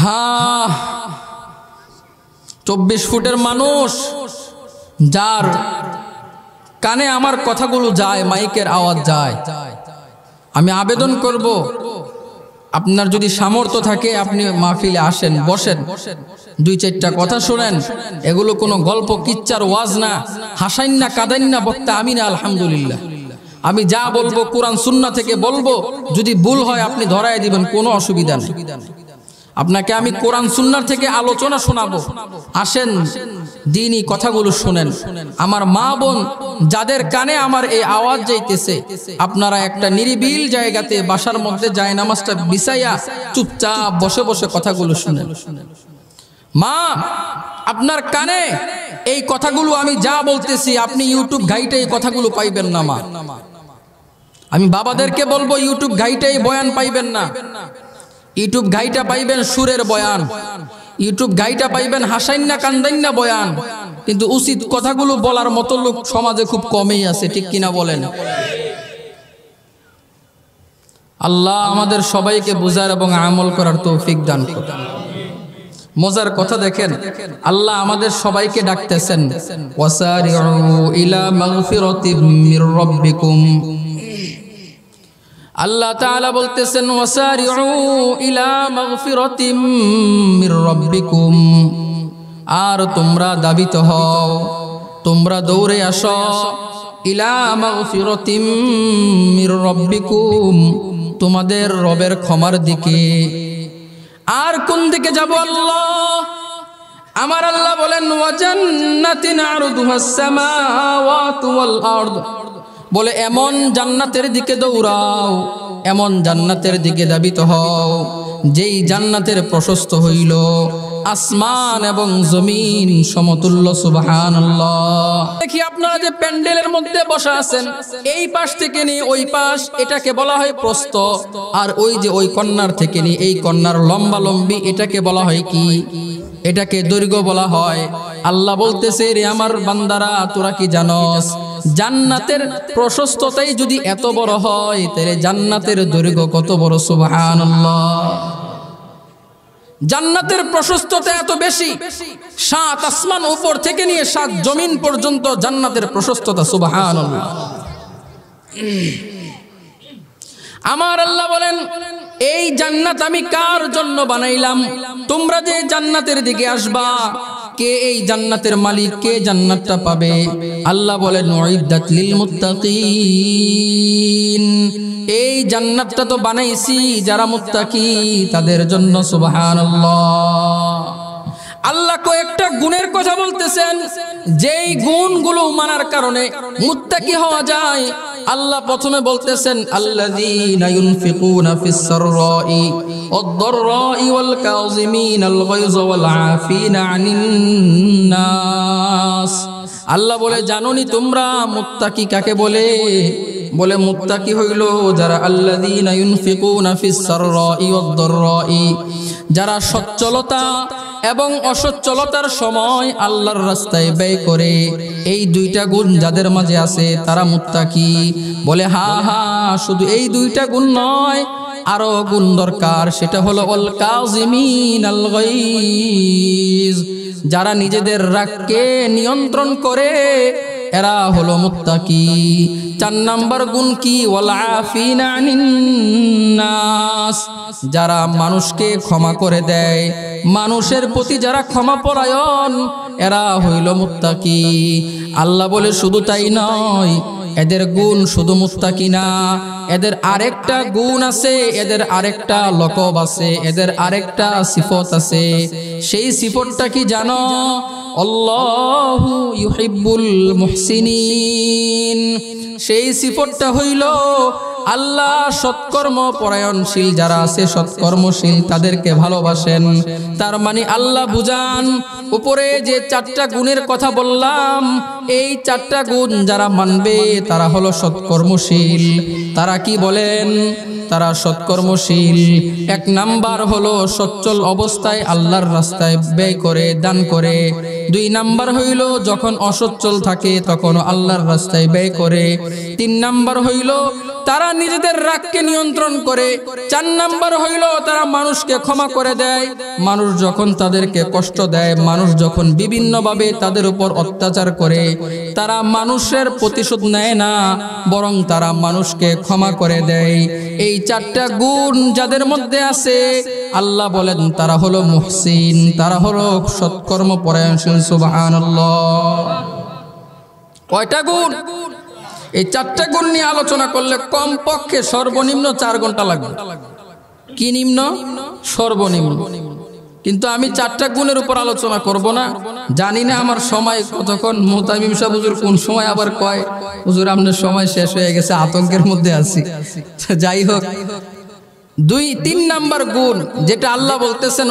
হ্যাঁ, চব্বিশ ফুটের মানুষ যার কানে আমার কথাগুলো যায় মাইকের আওয়াজ যায় আমি আবেদন করব আপনার যদি সামর্থ্য থাকে আপনি মাহফিলে আসেন বসেন দুই চারটা কথা শোনেন এগুলো কোনো গল্প কিচ্চার ওয়াজ না হাসাইন না কাদাইন না বক্তা আমি না আলহামদুলিল্লাহ আমি যা বলবো কোরআন সুন্না থেকে বলবো যদি ভুল হয় আপনি ধরাই দিবেন কোনো অসুবিধা নেই আপনাকে আমি কোরআন সুন্নার থেকে আলোচনা শোনাবো আসেন দিনই কথাগুলো শোনেন আমার মা বোন যাদের কানে আমার এই আওয়াজ যাইতেছে আপনারা একটা নিরিবিল জায়গাতে বাসার মধ্যে যায় নামাজটা বিছাইয়া চুপচাপ বসে বসে কথাগুলো শুনেন মা আপনার কানে এই কথাগুলো আমি যা বলতেছি আপনি ইউটিউব ঘাইটে এই কথাগুলো পাইবেন না মা আমি বাবাদেরকে বলবো ইউটিউব ঘাইটে এই বয়ান পাইবেন না ইউটিউব গাইটা পাইবেন সুরের বয়ান ইউটিউব গাইটা পাইবেন হাসাইন না কান্দাইন না বয়ান কিন্তু উচিত কথাগুলো বলার মতো লোক সমাজে খুব কমেই আছে ঠিক কিনা বলেন আল্লাহ আমাদের সবাইকে বুঝার এবং আমল করার তৌফিক দান করেন মজার কথা দেখেন আল্লাহ আমাদের সবাইকে ডাকতেছেন ওয়াসারিউ ইলা মাগফিরাতিম মির রাব্বিকুম আল্লাহ তাআলা বলতেছেন ওয়াসারিউ ইলা মাগফিরাতিম মির রাব্বিকুম আর তোমরা দাবিত হও তোমরা দৌড়ে আসো ইলা মাগফিরাতিম মির রাব্বিকুম তোমাদের রবের ক্ষমার দিকে আর কোন দিকে যাব আল্লাহ আমার আল্লাহ বলেন ওয়াজান্নাতিন আরদুহাস সামাওয়াতু ওয়াল আরদ বলে এমন জান্নাতের দিকে দৌড়াও এমন জান্নাতের দিকে দাবিত হও যেই জান্নাতের প্রশস্ত হইল আসমান এবং জমিন সমতুল্য সুবাহান দেখি আপনারা যে প্যান্ডেলের মধ্যে বসা আছেন এই পাশ থেকে নিয়ে ওই পাশ এটাকে বলা হয় প্রস্ত আর ওই যে ওই কন্যার থেকে নিয়ে এই কন্যার লম্বা লম্বি এটাকে বলা হয় কি এটাকে দৈর্ঘ্য বলা হয় আল্লাহ বলতেছে রে আমার বান্দারা তোরা কি জানস জান্নাতের প্রশস্ততাই যদি এত বড় হয় তাহলে জান্নাতের দৈর্ঘ্য কত বড় সুবহান জান্নাতের প্রশস্ততা এত বেশি সাত আসমান উপর থেকে নিয়ে সাত জমিন পর্যন্ত জান্নাতের প্রশস্ততা সুবহান আমার আল্লাহ বলেন এই জান্নাত আমি কার জন্য বানাইলাম তোমরা যে জান্নাতের দিকে আসবা কে এই জান্নাতের মালিক কে জান্নাতটা পাবে আল্লাহ বলে এই জান্নাতটা তো বানাইছি যারা মুত্তাকি তাদের জন্য সুবহানাল্লাহ আল্লাহ কয়েকটা গুণের কথা বলতেছেন যেই গুণগুলো মানার কারণে মুত্তাকি হওয়া যায় আল্লাহ প্রথমে বলতেছেন আল্লাযীনা ইউনফিকুনা ফিস সাররাই ওয়াদ-দাররাই ওয়াল কাযিমিনাল আল ওয়াল আফিনা আনিন নাস আল্লাহ বলে জানোনি তোমরা মুত্তাকি কাকে বলে বলে মুত্তাকি হইল যারা আল্লাযীনা ইউনফিকুনা ফিস সাররাই ওয়াদ-দাররাই যারা সচ্ছলতা এবং অসচ্ছলতার সময় আল্লাহর রাস্তায় ব্যয় করে এই দুইটা গুণ যাদের মাঝে আছে তারা কি বলে হা হা শুধু এই দুইটা গুণ নয় আরো গুণ দরকার সেটা হলো অল কাজিমিন যারা নিজেদের রাগকে নিয়ন্ত্রণ করে এরা হলো মুত্তাকি চার নাম্বার গুণ কি নাস যারা মানুষকে ক্ষমা করে দেয় মানুষের প্রতি যারা ক্ষমা পরায়ণ এরা হইল মুত্তাকি আল্লাহ বলে শুধু তাই নয় এদের গুণ শুধু মুস্তাকি না এদের আরেকটা গুণ আছে এদের আরেকটা লকব আছে এদের আরেকটা সিফত আছে সেই সিফতটা কি জানো সেই সিফতটা হইল আল্লাহ সৎকর্ম পরায়ণশীল যারা আছে সৎকর্মশীল তাদেরকে ভালোবাসেন তার মানে আল্লাহ বুঝান উপরে যে চারটা গুণের কথা বললাম এই চারটা গুণ যারা মানবে তারা হলো সৎকর্মশীল তারা কি বলেন তারা সৎকর্মশীল এক নাম্বার হলো সচ্ছল অবস্থায় আল্লাহর রাস্তায় ব্যয় করে দান করে দুই নাম্বার হইল যখন অসচ্ছল থাকে তখন আল্লাহর রাস্তায় ব্যয় করে তিন নাম্বার হইল তারা নিজেদের রাগকে নিয়ন্ত্রণ করে চার নাম্বার হইল তারা মানুষকে ক্ষমা করে দেয় মানুষ যখন তাদেরকে কষ্ট দেয় মানুষ যখন বিভিন্নভাবে তাদের উপর অত্যাচার করে তারা মানুষের প্রতিশোধ নেয় না বরং তারা মানুষকে ক্ষমা করে দেয় এই চারটা গুণ যাদের মধ্যে আছে আল্লাহ বলেন তারা হলো মুহসিন তারা হলো সৎকর্ম পরায়ণসীন সুবাহান কয়টা গুণ এই চারটা গুণ নিয়ে আলোচনা করলে কমপক্ষে সর্বনিম্ন চার ঘন্টা লাগবে কি নিম্ন সর্বনিম্ন কিন্তু আমি চারটা গুণের উপর আলোচনা করব না জানি না আমার সময় কতক্ষণ মোতামিম সাহেব হুজুর কোন সময় আবার কয় হুজুর আপনার সময় শেষ হয়ে গেছে আতঙ্কের মধ্যে আছি যাই হোক দুই তিন নাম্বার গুণ যেটা আল্লাহ বলতেছেন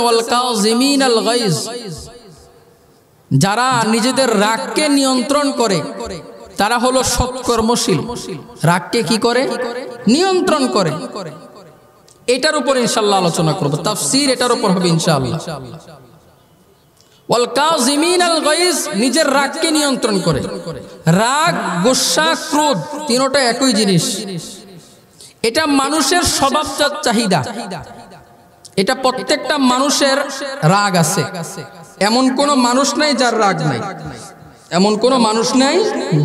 যারা নিজেদের রাগকে নিয়ন্ত্রণ করে তারা হলো সৎকর্মশীল রাগকে কি করে নিয়ন্ত্রণ করে এটার উপর ইনশাল্লাহ আলোচনা করব তাফসির এটার উপর হবে ইনশাআল্লাহ ওয়াল কাজিমিন নিজের রাগকে নিয়ন্ত্রণ করে রাগ গোসা ক্রোধ তিনটা একই জিনিস এটা মানুষের স্বভাবজাত চাহিদা এটা প্রত্যেকটা মানুষের রাগ আছে এমন কোনো মানুষ নাই যার রাগ নাই এমন কোনো মানুষ নাই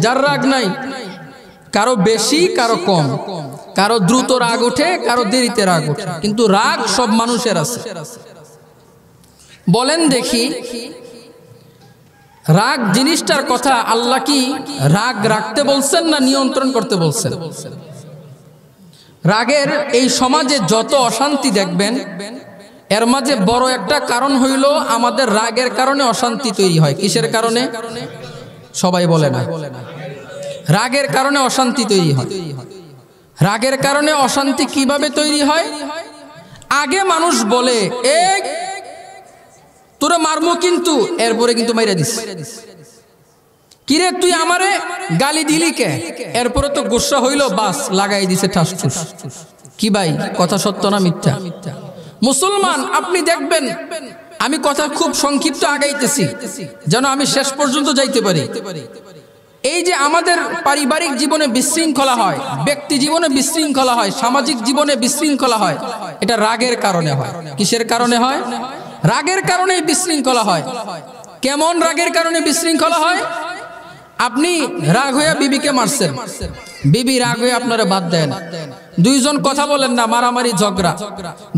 যার রাগ নাই কারো বেশি কারো কম কারো দ্রুত রাগ ওঠে কারো দেরিতে রাগ ওঠে কিন্তু রাগ সব মানুষের আছে বলেন দেখি রাগ জিনিসটার কথা আল্লাহ কি রাগ রাখতে বলছেন না নিয়ন্ত্রণ করতে বলছেন রাগের এই সমাজে যত অশান্তি দেখবেন এর মাঝে বড় একটা কারণ হইল আমাদের রাগের কারণে অশান্তি তৈরি হয় কিসের কারণে সবাই বলে না রাগের কারণে অশান্তি তৈরি হয় রাগের কারণে অশান্তি কিভাবে তৈরি হয় আগে মানুষ বলে এক তোরা মারমো কিন্তু এরপরে কিন্তু মাইরা দিস কিরে তুই আমারে গালি দিলি কে এরপরে তো গুসা হইল বাস লাগাই দিছে ঠাস কি ভাই কথা সত্য না মিথ্যা মুসলমান আপনি দেখবেন আমি কথা খুব সংক্ষিপ্ত আগাইতেছি যেন আমি শেষ পর্যন্ত যাইতে পারি এই যে আমাদের পারিবারিক জীবনে বিশৃঙ্খলা হয় ব্যক্তি জীবনে বিশৃঙ্খলা হয় সামাজিক জীবনে বিশৃঙ্খলা হয় এটা রাগের কারণে হয় কিসের কারণে হয় রাগের কারণে বিশৃঙ্খলা হয় কেমন রাগের কারণে বিশৃঙ্খলা হয় আপনি রাগ হয়ে বিবিকে মারছেন বিবি রাগ হয়ে আপনারা বাদ দেন দুইজন কথা বলেন না মারামারি ঝগড়া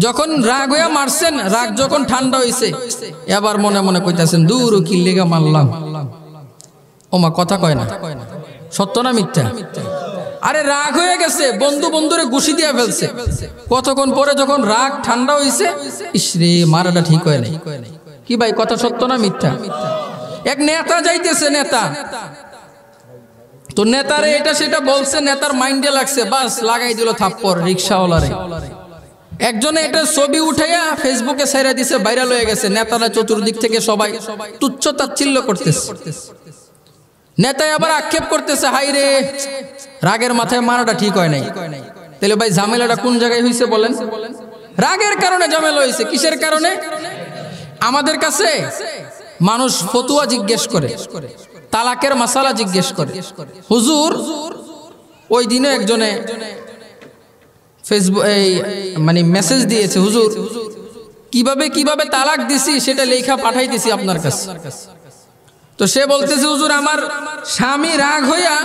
যখন রাগ হয়ে মারছেন রাগ যখন ঠান্ডা হয়েছে এবার মনে মনে কইতেছেন দূর কি লেগে মারলাম ও মা কথা কয় না সত্য না মিথ্যা আরে রাগ হয়ে গেছে বন্ধু বন্ধুরে গুছি দিয়া ফেলছে কতক্ষণ পরে যখন রাগ ঠান্ডা হয়েছে ইসরে মারাটা ঠিক হয় নাই কি ভাই কথা সত্য না মিথ্যা এক নেতা যাইতেছে নেতা তো নেতারে এটা সেটা বলছে নেতার মাইন্ডে লাগছে বাস লাগাই দিল থাপ্পর রিক্সাওয়ালারে একজনে এটা ছবি উঠাইয়া ফেসবুকে সাইরা দিছে ভাইরাল হয়ে গেছে নেতারা চতুর্দিক থেকে সবাই তুচ্ছ তাচ্ছিল্য করতেছে নেতায় আবার আক্ষেপ করতেছে হাই রে রাগের মাথায় মারাটা ঠিক হয় নাই তাহলে ভাই ঝামেলাটা কোন জায়গায় হয়েছে বলেন রাগের কারণে ঝামেলা হয়েছে কিসের কারণে আমাদের কাছে মানুষ ফতুয়া জিজ্ঞেস করে তালাকের মশালা জিজ্ঞেস করে হুজুর ওই দিনে একজনে ফেসবুক এই মানে মেসেজ দিয়েছে হুজুর কিভাবে কিভাবে তালাক দিছি সেটা লেখা পাঠাই দিছি আপনার কাছে তো সে বলতেছে হুজুর আমার স্বামী রাগ হইয়া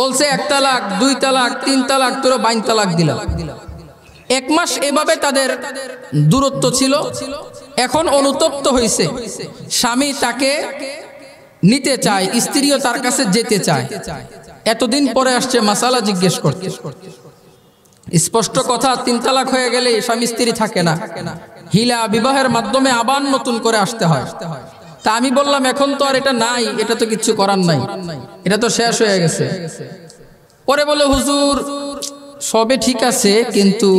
বলছে এক তালাক দুই তালাক তিন তালাক তোর বাইন তালাক দিলাম এক মাস এভাবে তাদের দূরত্ব ছিল এখন অনুতপ্ত হয়েছে স্বামী তাকে নিতে চায় স্ত্রীও তার কাছে যেতে চায় এতদিন পরে আসছে মাসালা জিজ্ঞেস করতে স্পষ্ট কথা তিন তালাক হয়ে গেলে স্বামী স্ত্রী থাকে না হিলা বিবাহের মাধ্যমে আবার নতুন করে আসতে হয় তা আমি বললাম এখন তো আর এটা নাই এটা তো কিচ্ছু করার নাই এটা তো শেষ হয়ে গেছে পরে বলে হুজুর সবে ঠিক আছে কিন্তু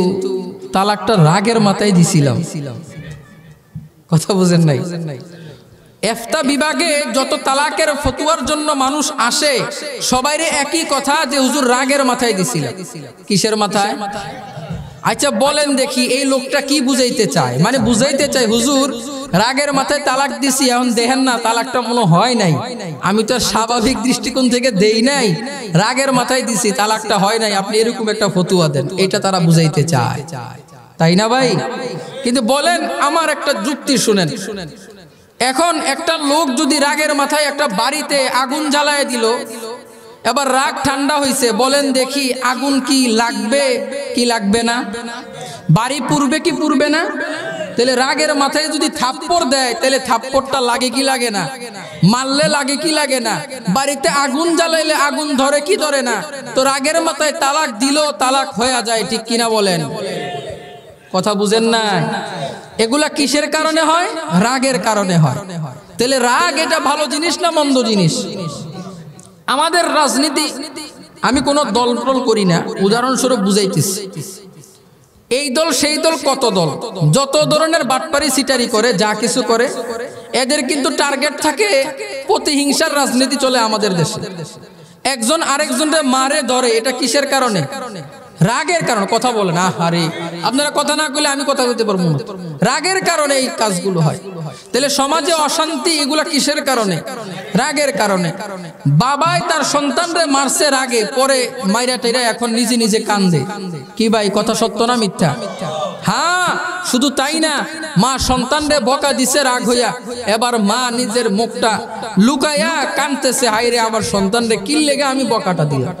তালাকটা রাগের মাথায় দিছিলাম কথা বুঝেন নাই এফতা বিভাগে যত তালাকের ফতুয়ার জন্য মানুষ আসে সবাইরে একই কথা যে হুজুর রাগের মাথায় দিছিলাম কিসের মাথায় আচ্ছা বলেন দেখি এই লোকটা কি বুঝাইতে চায় মানে বুঝাইতে চায় হুজুর রাগের মাথায় তালাক দিছি এখন দেখেন না তালাকটা মনে হয় নাই আমি তো স্বাভাবিক দৃষ্টিকোণ থেকে দেই নাই রাগের মাথায় দিছি তালাকটা হয় নাই আপনি এরকম একটা ফতুয়া দেন এটা তারা বুঝাইতে চায় তাই না ভাই কিন্তু বলেন আমার একটা যুক্তি শুনেন এখন একটা লোক যদি রাগের মাথায় একটা বাড়িতে আগুন জ্বালায় দিল এবার রাগ ঠান্ডা হয়েছে বলেন দেখি আগুন কি লাগবে কি লাগবে না বাড়ি পূর্বে কি পূর্বে না তাহলে রাগের মাথায় যদি থাপ্পড় দেয় তাহলে থাপ্পড়টা লাগে কি লাগে না মারলে লাগে কি লাগে না বাড়িতে আগুন জ্বালাইলে আগুন ধরে কি ধরে না তো রাগের মাথায় তালাক দিল তালাক হয়ে যায় ঠিক কিনা বলেন কথা বুঝেন না এগুলা কিসের কারণে হয় রাগের কারণে হয় তাহলে রাগ এটা ভালো জিনিস না মন্দ জিনিস আমাদের রাজনীতি আমি কোনো দল টল করি না উদাহরণস্বরূপ বুঝাইতেছি এই দল সেই দল কত দল যত ধরনের বাটপারি সিটারি করে যা কিছু করে এদের কিন্তু টার্গেট থাকে প্রতিহিংসার রাজনীতি চলে আমাদের দেশে একজন আরেকজনকে মারে ধরে এটা কিসের কারণে রাগের কারণে কথা বলে না হারে আপনারা কথা না করলে আমি কথা বলতে পারবো রাগের কারণে এই কাজগুলো হয় তাহলে সমাজে অশান্তি এগুলা কিসের কারণে রাগের কারণে বাবাই তার সন্তানরে মারছে রাগে পরে মাইরা টাইরা এখন নিজে নিজে কান্দে কি ভাই কথা সত্য না মিথ্যা হ্যাঁ শুধু তাই না মা সন্তানরে বকা দিছে রাগ হইয়া এবার মা নিজের মুখটা লুকাইয়া কানতেছে হাইরে আমার সন্তানরে কিল লেগে আমি বকাটা দিলাম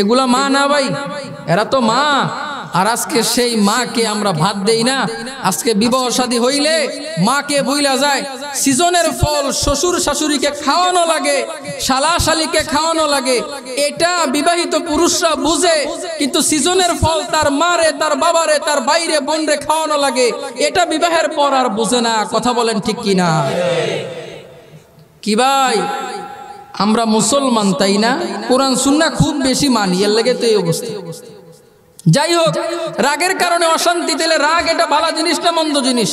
এগুলা মা না ভাই এরা তো মা আর আজকে সেই মাকে আমরা ভাত দেই না আজকে বিবাহ সাদী হইলে মাকে বইলা যায় সিজনের ফল শ্বশুর শাশুড়িকে খাওয়ানো লাগে শালা শালিকে খাওয়ানো লাগে এটা বিবাহিত পুরুষরা বুঝে কিন্তু সিজনের ফল তার মারে তার বাবারে তার বাইরে বোনরে খাওয়ানো লাগে এটা বিবাহের পর আর বুঝে না কথা বলেন ঠিক কি না কি ভাই আমরা মুসলমান তাই না কোরআন সুন্না খুব বেশি মানি এর লাগে তো এই অবস্থা যাই হোক রাগের কারণে অশান্তি তাহলে রাগ এটা ভালো জিনিস না মন্দ জিনিস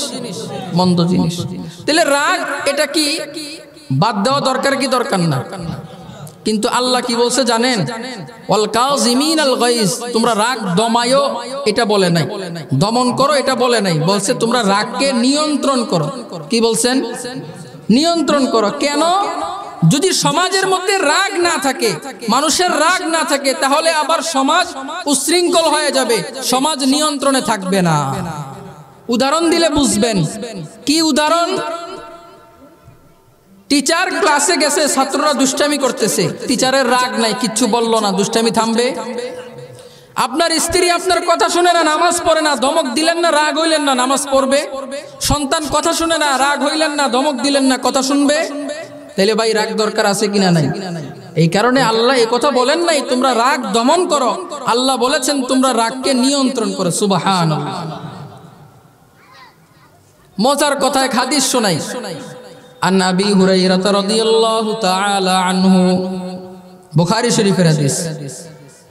মন্দ জিনিস তাহলে রাগ এটা কি বাদ দেওয়া দরকার কি দরকার না কিন্তু আল্লাহ কি বলছে জানেন তোমরা রাগ দমায়ো এটা বলে নাই দমন করো এটা বলে নাই বলছে তোমরা রাগকে নিয়ন্ত্রণ করো কি বলছেন নিয়ন্ত্রণ করো কেন যদি সমাজের মধ্যে রাগ না থাকে মানুষের রাগ না থাকে তাহলে আবার সমাজ উশৃঙ্খল হয়ে যাবে সমাজ নিয়ন্ত্রণে থাকবে না উদাহরণ দিলে বুঝবেন কি উদাহরণ টিচার ক্লাসে গেছে ছাত্ররা দুষ্টামি করতেছে টিচারের রাগ নাই কিচ্ছু বলল না দুষ্টামি থামবে আপনার স্ত্রী আপনার কথা শুনে না নামাজ পড়ে না ধমক দিলেন না রাগ হইলেন না নামাজ পড়বে সন্তান কথা শুনে না রাগ হইলেন না ধমক দিলেন না কথা শুনবে তাহলে ভাই রাগ দরকার আছে কিনা নাই এই কারণে আল্লাহ এই কথা বলেন নাই তোমরা রাগ দমন করো আল্লাহ বলেছেন তোমরা রাগকে নিয়ন্ত্রণ করো সুবাহান মজার কথায় খাদিস শোনাই হুরাই আবি হুরাইরাতা রাদিয়াল্লাহু তাআলা আনহু বুখারী শরীফের হাদিস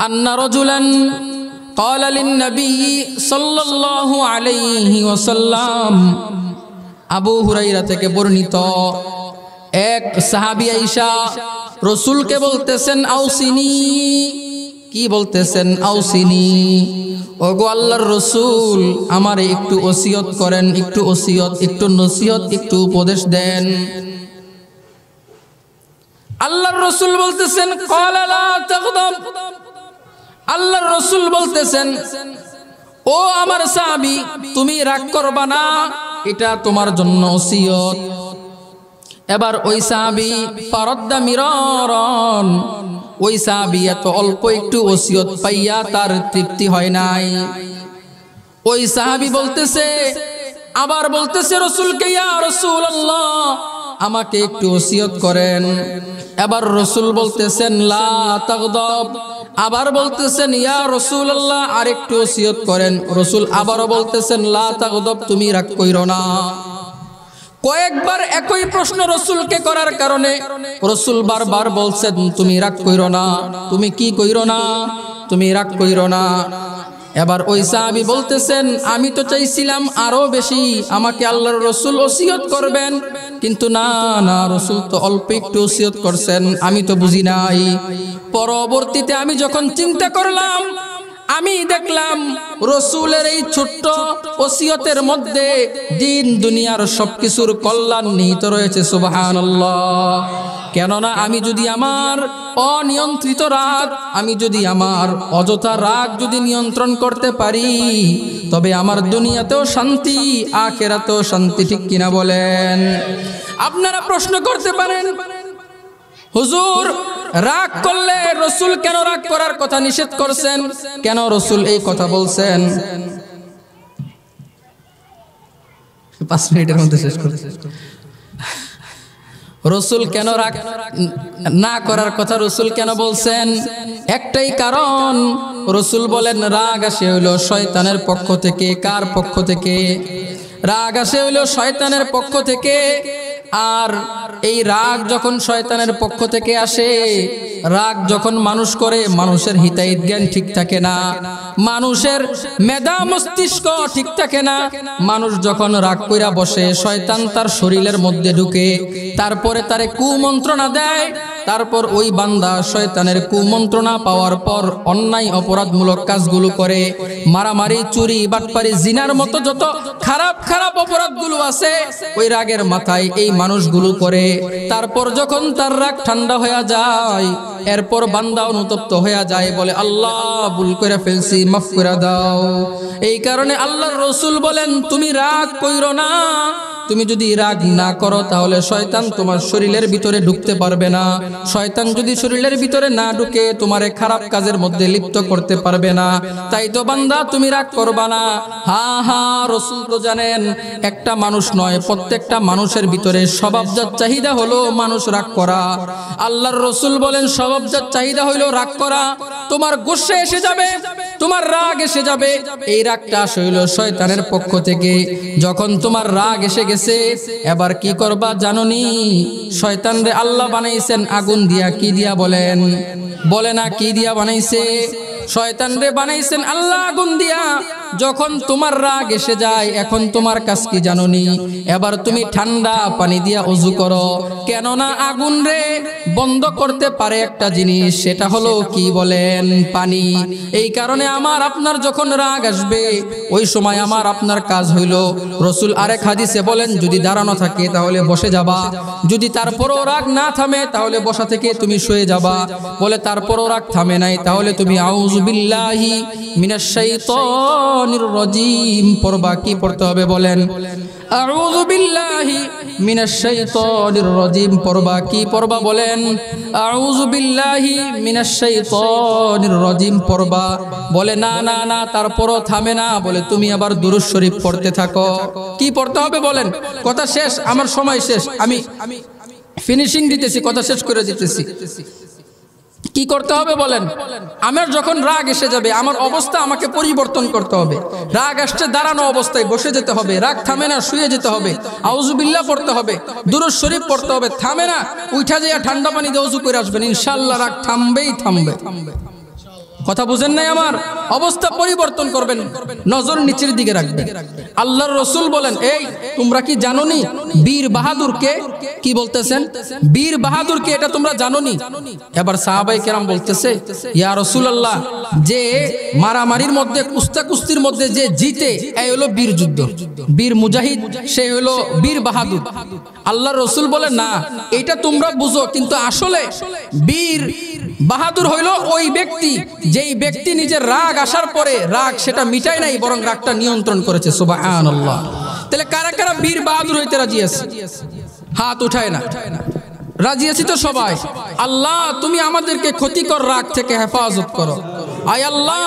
আন্না রাজুলান قال للنبي صلى الله عليه وسلم আবু হুরাইরা থেকে বর্ণিত এক সাহাবি আইসা রসুলকে বলতেছেন আউসিনি কি বলতেছেন আউসিনি ওগো আল্লাহর রসুল আমার একটু ওসিয়ত করেন একটু ওসিয়ত একটু নসিহত একটু উপদেশ দেন আল্লাহর রসুল বলতেছেন আল্লাহর রসুল বলতেছেন ও আমার সাহাবি তুমি রাগ করবা না এটা তোমার জন্য ওসিয়ত এবার ওই সাহাবি পারদ্দা মিরন ওই সাহাবি এত অল্প একটু ওসিয়ত পাইয়া তার তৃপ্তি হয় নাই ওই সাহাবি বলতেছে আবার বলতেছে রসুল কেয়া রসুল আল্লাহ আমাকে একটু ওসিয়ত করেন এবার রসুল বলতেছেন আবার বলতেছেন ইয়া রসুল আল্লাহ আরেকটু ওসিয়ত করেন রসুল আবারও বলতেছেন লা তাগদব তুমি রাগ কইরো না কয়েকবার একই প্রশ্ন রসুলকে করার কারণে রসুল বারবার বলছেন তুমি রাগ কইর না তুমি কি কইর না তুমি রাগ কইর না এবার ওই সাহাবি বলতেছেন আমি তো চাইছিলাম আরো বেশি আমাকে আল্লাহর রসুল ওসিয়ত করবেন কিন্তু না না রসুল তো অল্প একটু ওসিয়ত করছেন আমি তো বুঝি নাই পরবর্তীতে আমি যখন চিন্তা করলাম আমি দেখলাম রসুলের এই ছোট্ট ওসিয়তের মধ্যে দিন দুনিয়ার সবকিছুর কল্যাণ নিহিত রয়েছে সুবাহান কেননা আমি যদি আমার অনিয়ন্ত্রিত রাগ আমি যদি আমার অযথা রাগ যদি নিয়ন্ত্রণ করতে পারি তবে আমার দুনিয়াতেও শান্তি আখেরাতেও শান্তি ঠিক কিনা বলেন আপনারা প্রশ্ন করতে পারেন হুজুর রাগ করলে রসুল কেন রাগ করার কথা নিষেধ করছেন কেন রসুল এই কথা বলছেন পাঁচ মিনিটের মধ্যে শেষ করে রসুল কেন রাগ না করার কথা রসুল কেন বলছেন একটাই কারণ রসুল বলেন রাগ আসে হইল শয়তানের পক্ষ থেকে কার পক্ষ থেকে রাগ আসে হইল শয়তানের পক্ষ থেকে আর এই রাগ যখন শয়তানের পক্ষ থেকে আসে রাগ যখন মানুষ করে মানুষের হিতাহিত জ্ঞান ঠিক থাকে না মানুষের মেধা মস্তিষ্ক ঠিক থাকে না মানুষ যখন রাগ কইরা বসে শয়তান তার শরীরের মধ্যে ঢুকে তারপরে তারে কুমন্ত্রণা দেয় তারপর ওই বান্দা শয়তানের কুমন্ত্রণা পাওয়ার পর অন্যায় অপরাধমূলক কাজগুলো করে মারামারি চুরি বাটপারি জিনার মতো যত খারাপ খারাপ অপরাধগুলো আছে ওই রাগের মাথায় এই মানুষগুলো করে তারপর যখন তার রাগ ঠান্ডা হয়ে যায় এরপর বান্দা অনুতপ্ত হয়ে যায় বলে আল্লাহ ভুল করে ফেলছি মাফ করে দাও এই কারণে আল্লাহর রসুল বলেন তুমি রাগ কইরো না তুমি যদি রাগ না করো তাহলে শয়তান তোমার শরীরের ভিতরে ঢুকতে পারবে না শয়তান যদি শরীরের ভিতরে না ঢুকে তোমার খারাপ কাজের মধ্যে লিপ্ত করতে পারবে না তাই তো বান্দা তুমি রাগ করবা না হা হা রসুল তো জানেন একটা মানুষ নয় প্রত্যেকটা মানুষের ভিতরে স্বভাবজাত চাহিদা হলো মানুষ রাগ করা আল্লাহর রসুল বলেন স্বভাবজাত চাহিদা হইলো রাগ করা তোমার গুসে এসে যাবে তোমার রাগ এসে যাবে এই রাগটা আসলে শয়তানের পক্ষ থেকে যখন তোমার রাগ এসে গেছে গেছে এবার কি করবা জাননি শয়তান রে আল্লাহ বানাইছেন আগুন দিয়া কি দিয়া বলেন বলে না কি দিয়া বানাইছে শয়তান রে বানাইছেন আল্লাহ আগুন দিয়া যখন তোমার রাগ এসে যায় এখন তোমার কাজ কি জাননি এবার তুমি ঠান্ডা পানি দিয়া উজু করো কেননা আগুন রে বন্ধ করতে পারে একটা জিনিস সেটা হলো কি বলেন পানি এই কারণে আমার আপনার যখন রাগ আসবে ওই সময় আমার আপনার কাজ হইল রসুল আরেক হাদিসে বলেন যদি দাঁড়ানো থাকে তাহলে বসে যাবা যদি তারপরও রাগ না থামে তাহলে বসা থেকে তুমি শুয়ে যাবা বলে তারপরও রাগ থামে নাই তাহলে তুমি আউজ আউজবিল্লাহি মিনাশাইত শাইতানির রাজিম পড়বা কি পড়তে হবে বলেন আউযু বিল্লাহি মিনাশ শাইতানির রাজিম পড়বা কি পড়বা বলেন আউযু বিল্লাহি মিনাশ শাইতানির রাজিম পড়বা বলে না না না তারপরও থামে না বলে তুমি আবার দুরুদ শরীফ পড়তে থাকো কি পড়তে হবে বলেন কথা শেষ আমার সময় শেষ আমি ফিনিশিং দিতেছি কথা শেষ করে দিতেছি কি করতে হবে বলেন আমার যখন রাগ এসে যাবে আমার অবস্থা আমাকে পরিবর্তন করতে হবে রাগ আসছে দাঁড়ানো অবস্থায় বসে যেতে হবে রাগ থামে না শুয়ে যেতে হবে আউজুবিল্লা পড়তে হবে দুরুজ শরীফ পড়তে হবে থামে না উঠা যাইয়া ঠান্ডা পানি দিয়ে উজু করে আসবেন ইনশাল্লাহ রাগ থামবেই থামবে থামবে কথা বুঝেন নাই আমার অবস্থা পরিবর্তন করবেন নজর নিচের দিকে রাখবেন আল্লাহর রসুল বলেন এই তোমরা কি জানোনি বীর বাহাদুরকে কি বলতেছেন বীর বাহাদুরকে এটা তোমরা জানোনি এবার সাহাবাই কেরাম বলতেছে ইয়া রসুল আল্লাহ যে মারামারির মধ্যে কুস্তা কুস্তির মধ্যে যে জিতে এই হলো বীর যুদ্ধ বীর মুজাহিদ সে হলো বীর বাহাদুর আল্লাহ রসুল বলে না এটা তোমরা বুঝো কিন্তু আসলে বীর বাহাদুর হইল ওই ব্যক্তি যেই ব্যক্তি নিজের রাগ আসার পরে রাগ সেটা মিটায় নাই বরং রাগটা নিয়ন্ত্রণ করেছে তাহলে কারা কারা বীর বাহাদুর হইতে রাজি আছে হাত উঠায় না রাজি আছি তো সবাই আল্লাহ তুমি আমাদেরকে ক্ষতিকর রাগ থেকে হেফাজত করো আয় আল্লাহ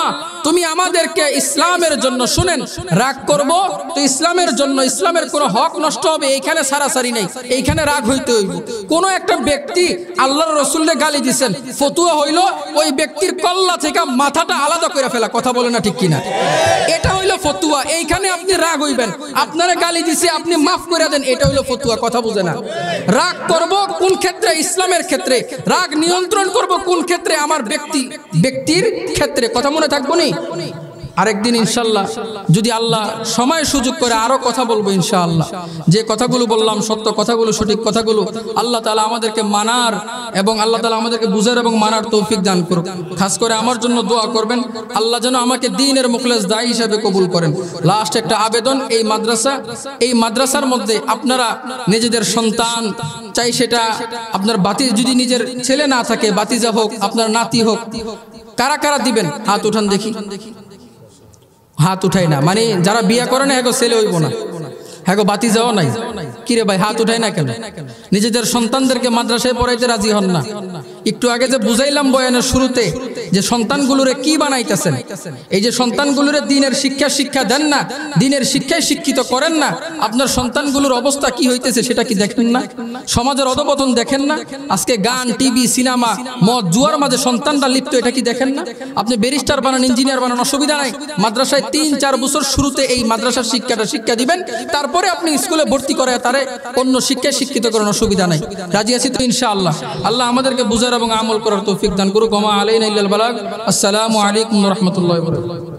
তুমি আমাদেরকে ইসলামের জন্য শুনেন রাগ করব তো ইসলামের জন্য ইসলামের কোনো হক নষ্ট হবে এইখানে সারাসারি নেই এইখানে রাগ হইতে হইব কোন একটা ব্যক্তি আল্লাহর রসুল্লে গালি দিচ্ছেন ফতুয়া হইল ওই ব্যক্তির কল্লা থেকে মাথাটা আলাদা করে ফেলা কথা বলে না ঠিক কিনা এটা হইল ফতুয়া এইখানে আপনি রাগ হইবেন আপনারা গালি দিছে আপনি মাফ করে দেন এটা হইল ফতুয়া কথা বুঝে না রাগ করব কোন ক্ষেত্রে ইসলামের ক্ষেত্রে রাগ নিয়ন্ত্রণ করব কোন ক্ষেত্রে আমার ব্যক্তি ব্যক্তির ক্ষেত্রে ক্ষেত্রে কথা মনে থাকবো নি আরেকদিন ইনশাল্লাহ যদি আল্লাহ সময় সুযোগ করে আরো কথা বলবো ইনশাআল্লাহ যে কথাগুলো বললাম সত্য কথাগুলো সঠিক কথাগুলো আল্লাহ তালা আমাদেরকে মানার এবং আল্লাহ তালা আমাদেরকে বুঝার এবং মানার তৌফিক দান করুক খাস করে আমার জন্য দোয়া করবেন আল্লাহ যেন আমাকে দিনের মুখলেস দায়ী হিসাবে কবুল করেন লাস্ট একটা আবেদন এই মাদ্রাসা এই মাদ্রাসার মধ্যে আপনারা নিজেদের সন্তান চাই সেটা আপনার বাতি যদি নিজের ছেলে না থাকে বাতিজা হোক আপনার নাতি হোক কারা কারা দিবেন হাত উঠান দেখি হাত উঠাই না মানে যারা বিয়া করে না হ্যাঁ ছেলে হইব না হ্যাঁ বাতি যাওয়া নাই কিরে ভাই হাত উঠাই না কেন নিজেদের সন্তানদেরকে মাদ্রাসায় পড়াইতে রাজি হন না একটু আগে যে বুঝাইলাম বয়ানের শুরুতে যে সন্তানগুলোরে কি বানাইতেছেন এই যে সন্তানগুলোরে দিনের শিক্ষা শিক্ষা দেন না দিনের শিক্ষায় শিক্ষিত করেন না আপনার সন্তানগুলোর অবস্থা কি হইতেছে সেটা কি দেখেন না সমাজের অধপতন দেখেন না আজকে গান টিভি সিনেমা মদ জুয়ার মাঝে সন্তানরা লিপ্ত এটা কি দেখেন না আপনি ব্যারিস্টার বানান ইঞ্জিনিয়ার বানান অসুবিধা নাই মাদ্রাসায় তিন চার বছর শুরুতে এই মাদ্রাসার শিক্ষাটা শিক্ষা দিবেন তারপরে আপনি স্কুলে ভর্তি করে তারে অন্য শিক্ষায় শিক্ষিত করেন অসুবিধা নাই রাজি আছি তো ইনশাআল্লাহ আল্লাহ আমাদেরকে বুঝার এবং আমল করার তৌফিক দান করুক ওমা আলাইনা ইল্লাল বালাগ আসসালামু আলাইকুম ওয়া